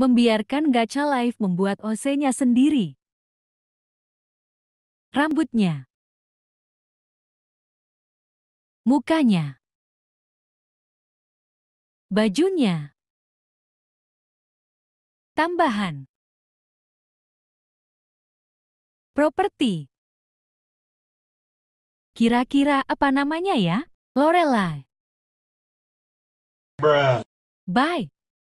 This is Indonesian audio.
membiarkan Gacha live membuat OC-nya sendiri. Rambutnya. Mukanya. Bajunya. Tambahan. Properti. Kira-kira apa namanya ya? Lorelai. Bruh. Bye.